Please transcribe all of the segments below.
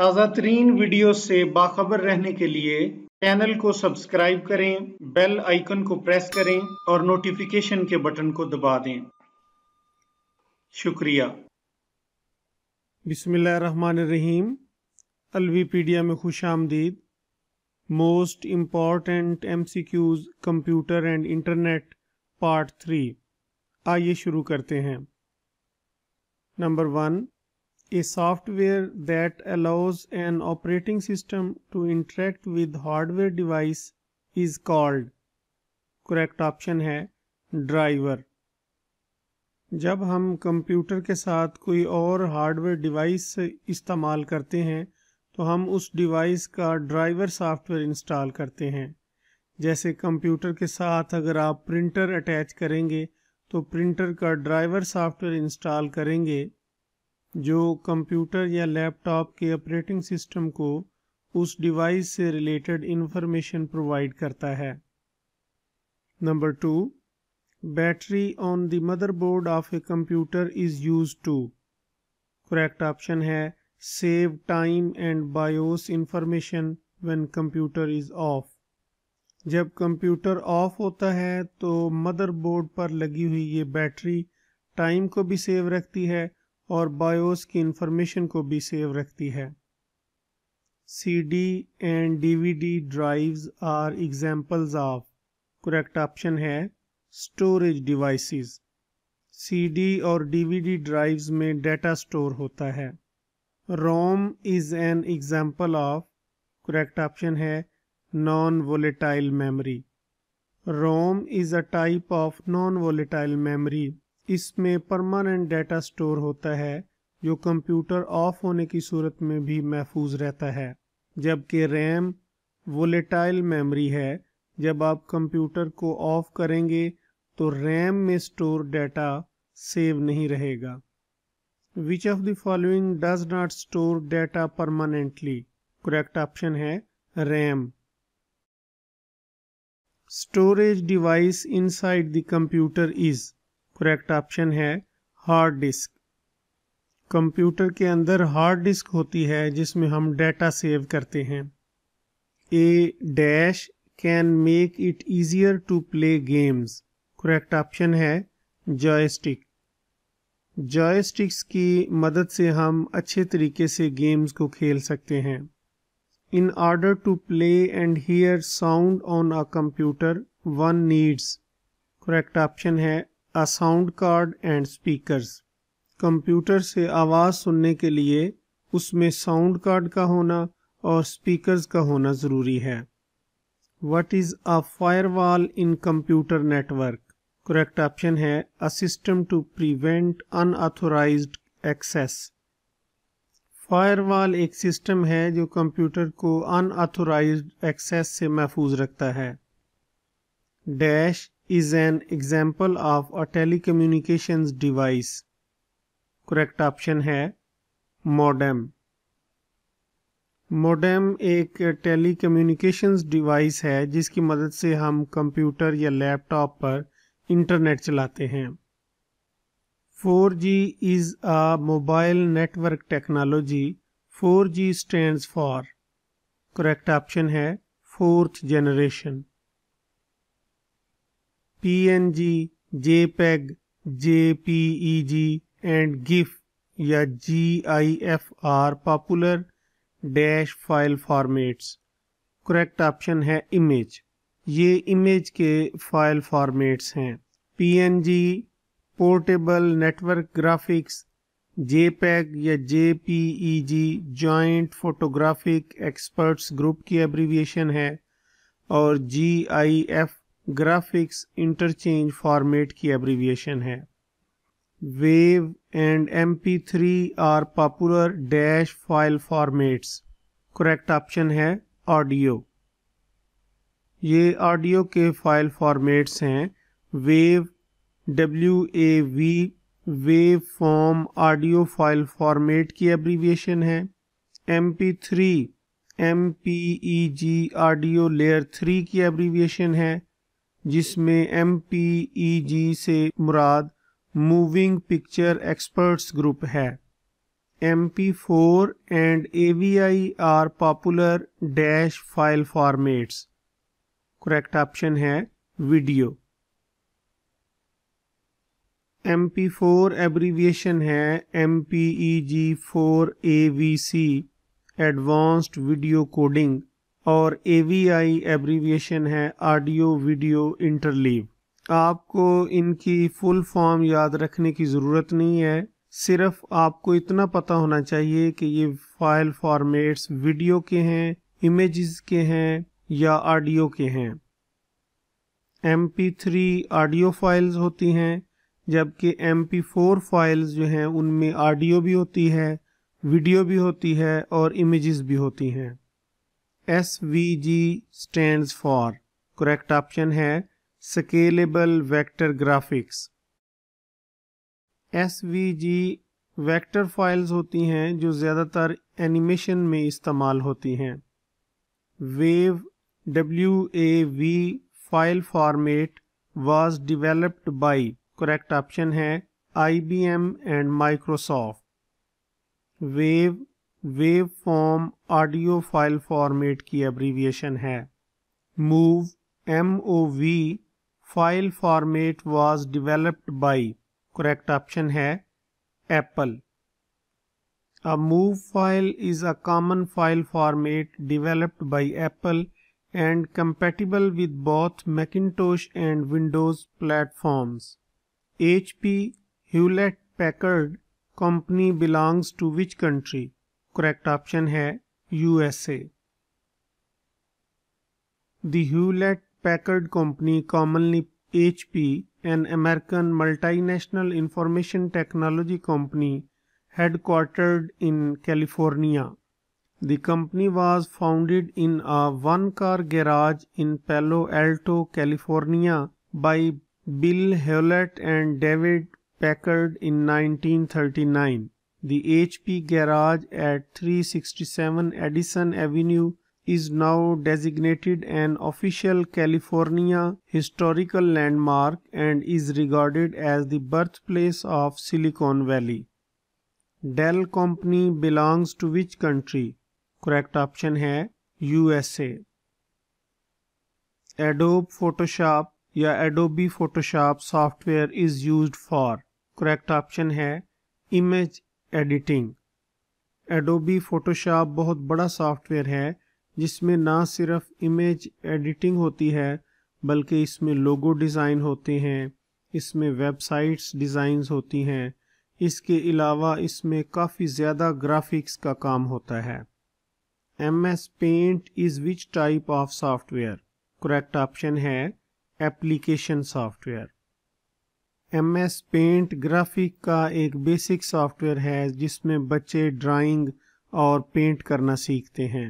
ताज़ा तरीन वीडियो से बाखबर रहने के लिए चैनल को सब्सक्राइब करें बेल आइकन को प्रेस करें और नोटिफिकेशन के बटन को दबा दें शुक्रिया रहीम अलवीपीडिया में खुश आमदीद most important M C Qs computer and internet part three आइए शुरू करते हैं number one a software that allows an operating system to interact with hardware device is called correct option है ड्राइवर जब हम कंप्यूटर के साथ कोई और हार्डवेयर डिवाइस इस्तेमाल करते हैं तो हम उस डिवाइस का ड्राइवर सॉफ्टवेयर इंस्टॉल करते हैं जैसे कंप्यूटर के साथ अगर आप प्रिंटर अटैच करेंगे तो प्रिंटर का ड्राइवर सॉफ्टवेयर इंस्टॉल करेंगे जो कंप्यूटर या लैपटॉप के ऑपरेटिंग सिस्टम को उस डिवाइस से रिलेटेड इंफॉर्मेशन प्रोवाइड करता है number two battery on the motherboard of a computer is use to correct option है save time and BIOS information when computer is off जब computer off होता है तो मदरबोर्ड पर लगी हुई ये बैटरी टाइम को भी सेव रखती है और बायोस की इंफॉर्मेशन को भी सेव रखती है CD and DVD drives are examples of correct option है स्टोरेज डिवाइसेस सीडी और डीवीडी ड्राइव्स में डाटा स्टोर होता है ROM is an example of correct option है non volatile memory ROM is a type of non volatile memory इसमें permanent data store होता है जो कंप्यूटर ऑफ होने की सूरत में भी महफूज रहता है जबकि रैम वोलेटाइल मेमोरी है जब आप कंप्यूटर को ऑफ करेंगे तो रैम में स्टोर डाटा सेव नहीं रहेगा which of the following does not store data permanently correct option है RAM storage device inside the computer is correct option है हार्ड डिस्क कंप्यूटर के अंदर हार्ड डिस्क होती है जिसमें हम डाटा सेव करते हैं a dash can make it easier to play games correct option है जॉयस्टिक जॉयस्टिक्स की मदद से हम अच्छे तरीके से गेम्स को खेल सकते हैं in order to play and hear sound on a computer one needs correct option है a sound card and speakers computer से आवाज़ सुनने के लिए उसमें साउंड कार्ड का होना और स्पीकर्स का होना ज़रूरी है what is a firewall in computer network correct option है a system to prevent unauthorize access firewall एक सिस्टम है जो कंप्यूटर को अनऑथोराइज एक्सेस से महफूज रखता है dash is an example of a telecommunications device. Correct option है मॉडेम मॉडेम एक टेलीकम्युनिकेशंस डिवाइस है जिसकी मदद से हम कंप्यूटर या लैपटॉप पर इंटरनेट चलाते हैं 4G is a mobile network technology. 4G stands for. Correct option है fourth generation PNG JPEG JPEG and GIF या G I F are popular dash file formats correct option है image ये image के file formats हैं जी portable network graphics पैग या J P G joint photographic experts group की abbreviation है और G I F graphics interchange format की एब्रीविएशन है wave and M P three are popular dash file formats correct option है ऑडियो ये audio के फाइल फॉर्मेट्स हैं wave W A V wave form audio file format की abbreviation है M P three M P E G audio layer three की abbreviation है जिसमें M P E G से मुराद मूविंग पिक्चर एक्सपर्ट्स ग्रुप है M P four and A V I are popular dash file formats correct option है video M P four abbreviation है M P E ji four A V C advanced video coding और A V I abbreviation है audio video interleave आपको इनकी full form याद रखने की ज़रूरत नहीं है सिर्फ आपको इतना पता होना चाहिए कि ये फाइल फॉर्मेट्स वीडियो के हैं इमेजेस के हैं या ऑडियो के हैं M P three audio files होती हैं जबकि एम पी फोर फाइल्स जो हैं उनमें ऑडियो भी होती है वीडियो भी होती है और इमेजेस भी होती हैं S V G stand for correct option है scalable vector graphics S V G vector files होती हैं जो ज़्यादातर एनिमेशन में इस्तेमाल होती हैं wave W A V file format was developed by correct option है I B M and Microsoft wave wave form audio file format की एब्रीविएशन है MOV M O V file format was developed by correct option है Apple a move file is a common file format developed by Apple and compatible with both Macintosh and Windows platforms H P Hewlett Packard company belongs to which country correct option है USA Hewlett Packard company commonly H P an American multinational information technology company headquartered in California the company was founded in a one car garage in Palo Alto California by Bill Hewlett and David Packard in nineteen thirty nine The HP garage at 367 Edison Avenue is now designated an official California historical landmark and is regarded as the birthplace of Silicon Valley. Dell company belongs to which country? Correct option है USA. Adobe Photoshop या Adobe Photoshop software is used for. Correct option है image editing Adobe Photoshop बहुत बड़ा software है जिसमें ना सिर्फ image editing होती है बल्कि इसमें लोगो डिज़ाइन होते हैं इसमें वेबसाइट्स डिज़ाइंस होती हैं इसके अलावा इसमें काफ़ी ज़्यादा ग्राफिक्स का काम होता है M S paint is which type of software correct option है application software M S paint graphic का एक बेसिक सॉफ्टवेयर है जिसमें बच्चे ड्राइंग और पेंट करना सीखते हैं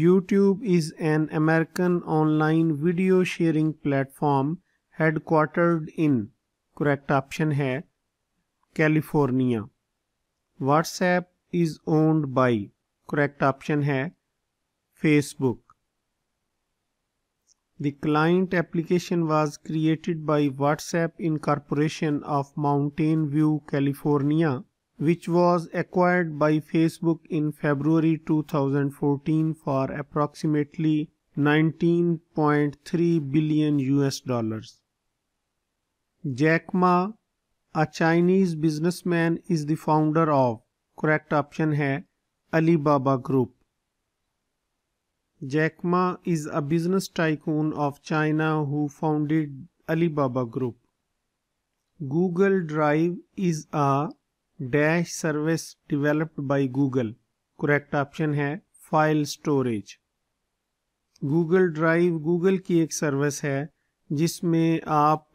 YouTube is an American online video sharing platform headquartered in correct option है California. WhatsApp is owned by correct option है Facebook. The client application was created by WhatsApp Incorporation of Mountain View, California, which was acquired by Facebook in February 2014 for approximately 19.3 billion US dollars. Jack Ma, a Chinese businessman, is the founder of, correct option है, Alibaba Group. Jack Ma is a business tycoon of China who founded Alibaba Group. Google Drive is a dash service developed by Google. Correct option है file storage. Google Drive Google की एक service है जिसमें आप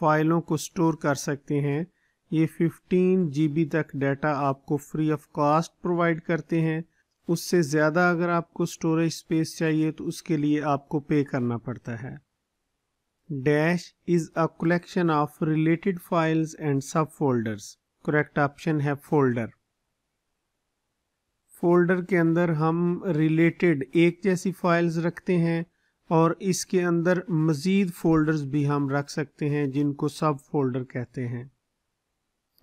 फाइलों को store कर सकते हैं ये 15 जीबी तक डाटा आपको फ्री ऑफ कॉस्ट प्रोवाइड करते हैं उससे ज़्यादा अगर आपको स्टोरेज स्पेस चाहिए तो उसके लिए आपको पे करना पड़ता है dash is a collection of related files and sub folders correct option है फोल्डर फोल्डर के अंदर हम रिलेटेड एक जैसी फाइल्स रखते हैं और इसके अंदर मज़ीद फोल्डर्स भी हम रख सकते हैं जिनको सब फोल्डर कहते हैं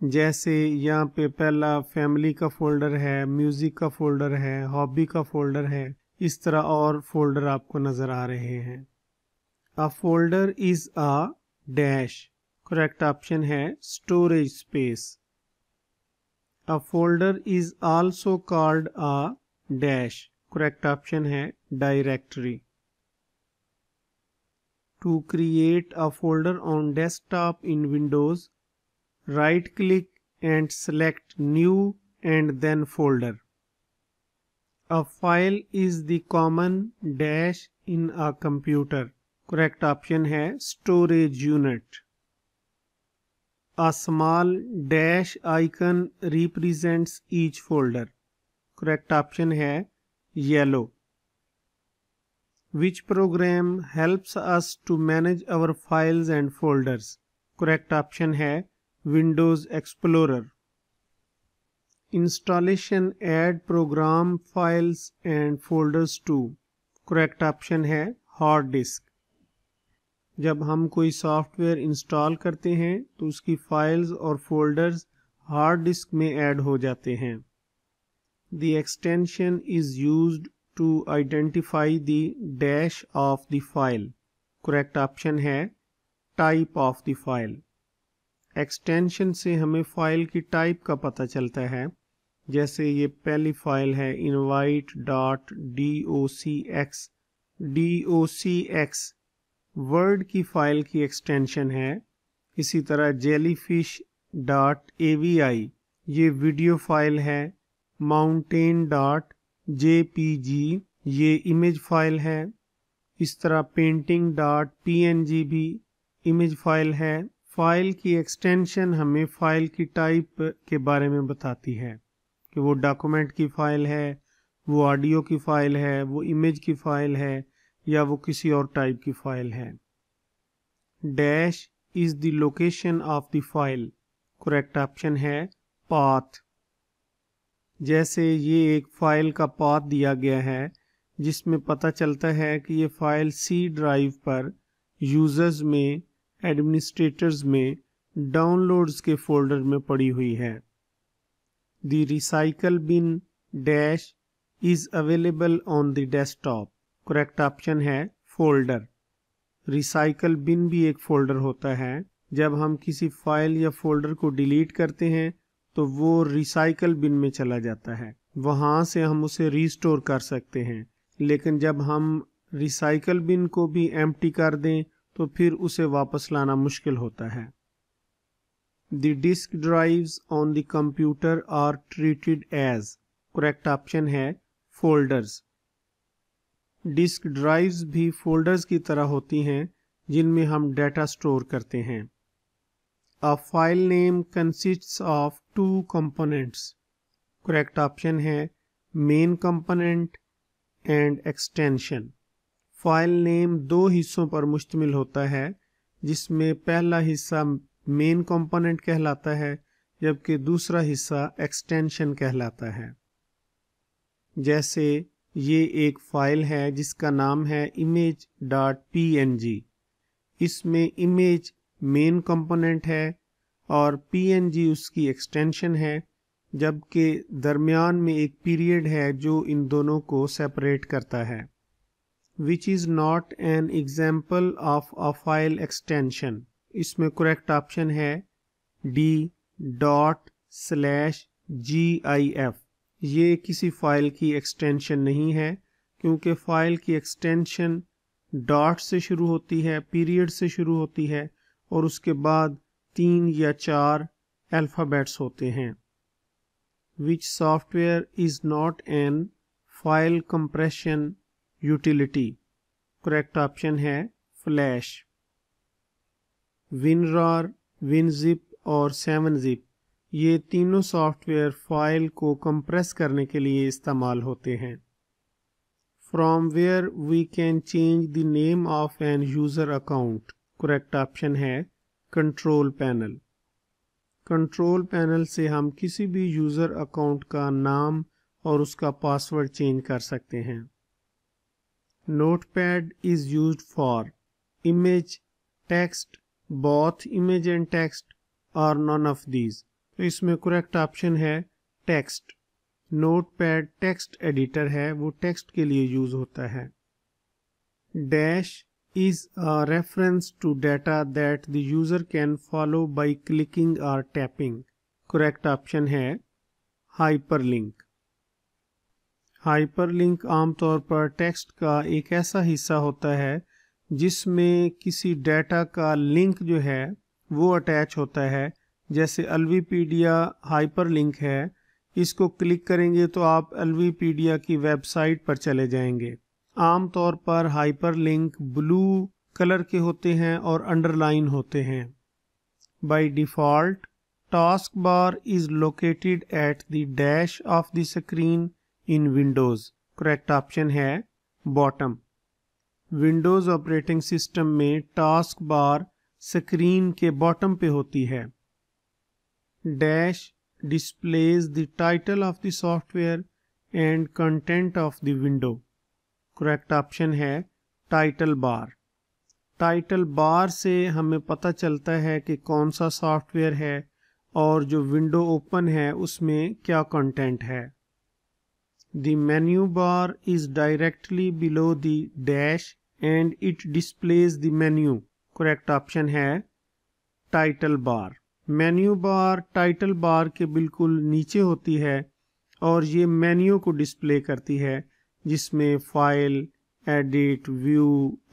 जैसे यहाँ पे पहला फैमिली का फोल्डर है म्यूज़िक का फोल्डर है हॉबी का फोल्डर है इस तरह और फोल्डर आपको नज़र आ रहे हैं a folder is a dash correct option है storage space a folder is also called a dash correct option है directory to create a folder on desktop in Windows right click and select new and then folder. A file is the common dash in a computer. Correct option है storage unit a small dash icon represents each folder correct option है yellow which program helps us to manage our files and folders correct option है Windows explorer installation add program files and folders to correct option है hard disk जब हम कोई software install करते हैं तो उसकी फाइल्स और फोल्डर्स हार्ड डिस्क में ऐड हो जाते हैं the extension is use to identify the dash of the file correct option है type of the file extension से हमें फ़ाइल की टाइप का पता चलता है जैसे ये पहली फ़ाइल है invite dot D O C X D O C X word की फ़ाइल की एक्सटेंशन है इसी तरह jellyfish dot A V I ये वीडियो फाइल है mountain dot J P G ये इमेज फाइल है इस तरह painting dot P N G भी इमेज फाइल है फाइल की एक्सटेंशन हमें फाइल की टाइप के बारे में बताती है कि वो डॉक्यूमेंट की फाइल है वो ऑडियो की फाइल है वो इमेज की फाइल है या वो किसी और टाइप की फाइल है dash is the location of the file correct option है पाथ जैसे ये एक फाइल का पाथ दिया गया है जिसमें पता चलता है कि ये फाइल सी ड्राइव पर यूजर्स में एडमिनिस्ट्रेटर्स में डाउनलोड्स के फोल्डर में पड़ी हुई है the recycle bin dash is available on the desktop correct option है फोल्डर रिसाइकल बिन भी एक फोल्डर होता है जब हम किसी फाइल या फोल्डर को डिलीट करते हैं तो वो रिसाइकल बिन में चला जाता है वहां से हम उसे रिस्टोर कर सकते हैं लेकिन जब हम रिसाइकल बिन को भी एम्प्टी कर दें तो फिर उसे वापस लाना मुश्किल होता है the disk drives on the computer are treated as correct option है फोल्डर्स डिस्क ड्राइव्स भी फोल्डर्स की तरह होती हैं जिनमें हम डाटा स्टोर करते हैं a file name consists of two components correct option है main component and extension file name दो हिस्सों पर मुश्तमिल होता है जिसमें पहला हिस्सा मेन कंपोनेंट कहलाता है जबकि दूसरा हिस्सा एक्सटेंशन कहलाता है जैसे ये एक फाइल है जिसका नाम है image dot P N G इसमें इमेज मेन कंपोनेंट है और पी एन जी उसकी एक्सटेंशन है जबकि दरमियान में एक पीरियड है जो इन दोनों को सेपरेट करता है which is not an example of a file extension इसमें करेक्ट ऑप्शन है D dot slash G I F ये किसी फाइल की एक्सटेंशन नहीं है क्योंकि फाइल की एक्सटेंशन डॉट से शुरू होती है पीरियड से शुरू होती है और उसके बाद तीन या चार अल्फ़ाबेट्स होते हैं which software is not a file compression utility correct option है फ्लैश विन विनरार विनजिप और सेवन जिप ये तीनों सॉफ्टवेयर फाइल को कंप्रेस करने के लिए इस्तेमाल होते हैं from where we can change the name of an user account correct option है कंट्रोल पैनल कंट्रोल पैनल से हम किसी भी यूज़र अकाउंट का नाम और उसका पासवर्ड चेंज कर सकते हैं Notepad is used for image, text, both image and text or none of these. तो इसमें correct option है text notepad text editor है वो text के लिए use होता है dash is a reference to data that the user can follow by clicking or tapping. Correct option है hyperlink. हाइपरलिंक आमतौर पर टेक्स्ट का एक ऐसा हिस्सा होता है जिसमें किसी डेटा का लिंक जो है वो अटैच होता है जैसे अलवीपीडिया हाइपरलिंक है इसको क्लिक करेंगे तो आप अलवीपीडिया की वेबसाइट पर चले जाएंगे आमतौर पर हाइपरलिंक ब्लू कलर के होते हैं और अंडरलाइन होते हैं by default task bar is located at the dash of the screen in Windows correct option है बॉटम विंडोज़ ऑपरेटिंग सिस्टम में टास्क बार स्क्रीन के बॉटम पे होती है dash displays the title of the software and content of the window correct option है title bar title bar से हमें पता चलता है कि कौन सा सॉफ्टवेयर है और जो विंडो ओपन है उसमें क्या कंटेंट है The menu bar is directly below the dash and it displays the menu. Correct option है title bar menu bar title bar के बिल्कुल नीचे होती है और ये मेन्यू को डिस्प्ले करती है जिसमें फाइल एडिट व्यू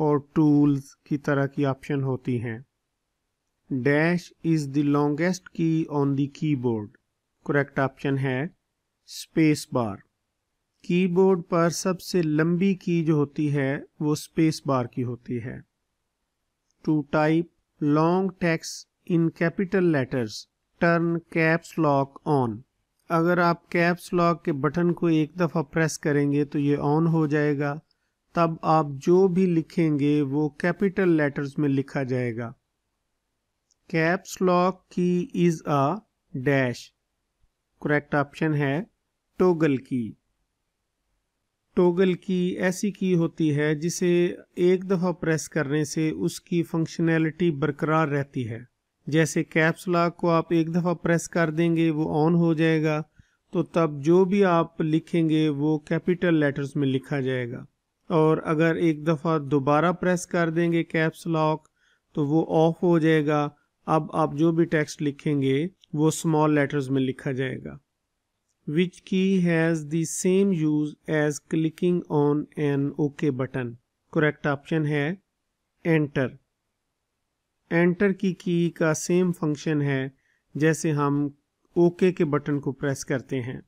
और टूल्स की तरह की ऑप्शन होती हैं dash is the longest key on the keyboard correct option है स्पेस बार कीबोर्ड पर सबसे लंबी की जो होती है वो स्पेस बार की होती है to type long text in capital letters turn caps lock on अगर आप कैप्स लॉक के बटन को एक दफ़ा प्रेस करेंगे तो ये ऑन हो जाएगा तब आप जो भी लिखेंगे वो कैपिटल लेटर्स में लिखा जाएगा caps lock key is a dash correct option है टोगल की टोगल की ऐसी की होती है जिसे एक दफ़ा प्रेस करने से उसकी फंक्शनैलिटी बरकरार रहती है जैसे कैप्स लॉक को आप एक दफ़ा प्रेस कर देंगे वो ऑन हो जाएगा तो तब जो भी आप लिखेंगे वो कैपिटल लेटर्स में लिखा जाएगा और अगर एक दफ़ा दोबारा प्रेस कर देंगे कैप्स लॉक तो वो ऑफ हो जाएगा अब आप जो भी टेक्स्ट लिखेंगे वो स्मॉल लेटर्स में लिखा जाएगा which key has the same use as clicking on an OK button? Correct option है एंटर एंटर की की का सेम फंक्शन है जैसे हम ओके okay के बटन को प्रेस करते हैं